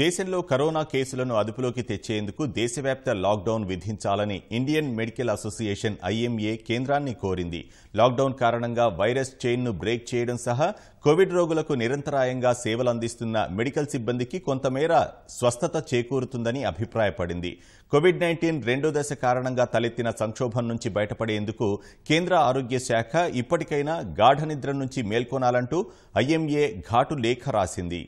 దేశంలో కరోనా కేసులను అదుపులోకి తెచ్చేందుకు దేశవ్యాప్త లాక్డౌన్ విధించాలని ఇండియన్ మెడికల్ అసోసియేషన్ ఐఎంఏ కేంద్రాన్ని కోరింది లాక్డౌన్ కారణంగా వైరస్ చైన్ను బ్రేక్ చేయడం సహా కోవిడ్ రోగులకు నిరంతరాయంగా సేవలు అందిస్తున్న మెడికల్ సిబ్బందికి కొంతమేర స్వస్థత చేకూరుతుందని అభిప్రాయపడింది కోవిడ్ నైన్టీన్ రెండో దశ కారణంగా తలెత్తిన సంక్షోభం నుంచి బయటపడేందుకు కేంద్ర ఆరోగ్య శాఖ ఇప్పటికైనా గాఢ నిద్ర నుంచి మేల్కొనాలంటూ ఐఎంఏ ఘాటు లేఖ రాసింది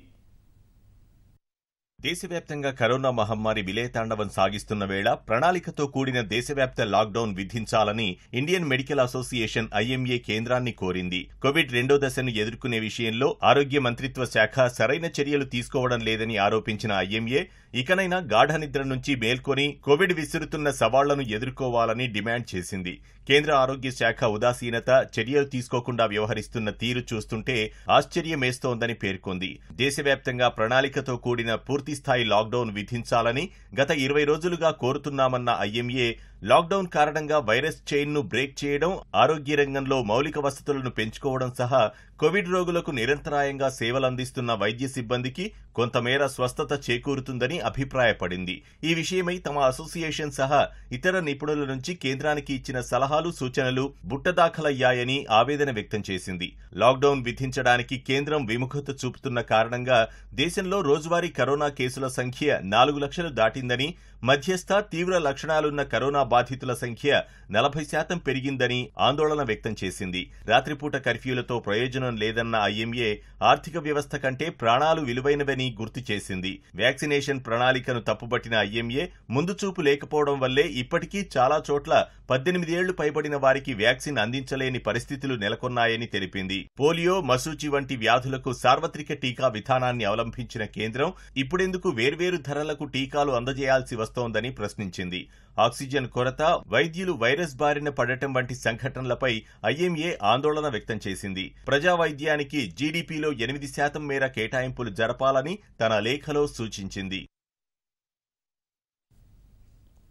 దేశవ్యాప్తంగా కరోనా మహమ్మారి విలేతాండవం సాగిస్తున్న వేళ ప్రణాళికతో కూడిన దేశవ్యాప్త లాక్డౌన్ విధించాలని ఇండియన్ మెడికల్ అసోసియేషన్ ఐఎంఏ కేంద్రాన్ని కోరింది కోవిడ్ రెండో దశను ఎదుర్కొనే విషయంలో ఆరోగ్య మంత్రిత్వ శాఖ సరైన చర్యలు తీసుకోవడం లేదని ఆరోపించిన ఐఎంఏ ఇకనైనా గాఢ నిద్ర నుంచి మేల్కొని కోవిడ్ విసురుతున్న సవాళ్లను ఎదుర్కోవాలని డిమాండ్ చేసింది కేంద్ర ఆరోగ్య శాఖ ఉదాసీనత చర్యలు తీసుకోకుండా వ్యవహరిస్తున్న తీరు చూస్తుంటే ఆశ్చర్యమేస్తోందని పేర్కొంది దేశవ్యాప్తంగా ప్రణాళికతో కూడిన పూర్తి పూర్తిస్థాయి లాక్డౌన్ విధించాలని గత ఇరవై రోజులుగా కోరుతున్నామన్న ఐఎంఏ లాక్డౌన్ కారణంగా వైరస్ చైన్ను బ్రేక్ చేయడం ఆరోగ్య రంగంలో మౌలిక వసతులను పెంచుకోవడం సహా కోవిడ్ రోగులకు నిరంతరాయంగా సేవలందిస్తున్న వైద్య సిబ్బందికి కొంతమేర స్వస్థత చేకూరుతుందని అభిప్రాయపడింది ఈ విషయమై తమ అసోసియేషన్ సహా ఇతర నిపుణుల నుంచి కేంద్రానికి ఇచ్చిన సలహాలు సూచనలు బుట్టదాఖలయ్యాయని ఆవేదన వ్యక్తం చేసింది లాక్డౌన్ విధించడానికి కేంద్రం విముఖత చూపుతున్న కారణంగా దేశంలో రోజువారీ కరోనా కేసుల సంఖ్య నాలుగు లక్షలు దాటిందని మధ్యస్థ తీవ్ర లక్షణాలున్న కరోనా బాధితుల సంఖ్య నలభై శాతం పెరిగిందని ఆందోళన వ్యక్తం చేసింది రాత్రిపూట కర్ఫ్యూలతో ప్రయోజనం లేదన్న ఐఎంఏ ఆర్థిక వ్యవస్థ కంటే ప్రాణాలు విలువైనవని గుర్తు చేసింది వ్యాక్సినేషన్ ప్రణాళికను తప్పుబట్టిన ఐఎంఏ ముందుచూపు లేకపోవడం వల్లే ఇప్పటికీ చాలా చోట్ల పద్దెనిమిదేళ్లు పైబడిన వారికి వ్యాక్సిన్ అందించలేని పరిస్థితులు నెలకొన్నాయని తెలిపింది పోలియో మసూచి వంటి వ్యాధులకు సార్వత్రిక టీకా విధానాన్ని అవలంబించిన కేంద్రం ఇప్పుడెందుకు వేర్వేరు ధరలకు టీకాలు అందజేయాల్సి వస్తోందని ప్రశ్నించింది ఆక్సిజన్ కొరత వైద్యులు వైరస్ బారిన పడటం వంటి సంఘటనలపై ఐఎంఏ ఆందోళన వ్యక్తం చేసింది ప్రజా వైద్యానికి జీడీపీలో ఎనిమిది శాతం మేర కేటాయింపులు జరపాలని తన లేఖలో సూచించింది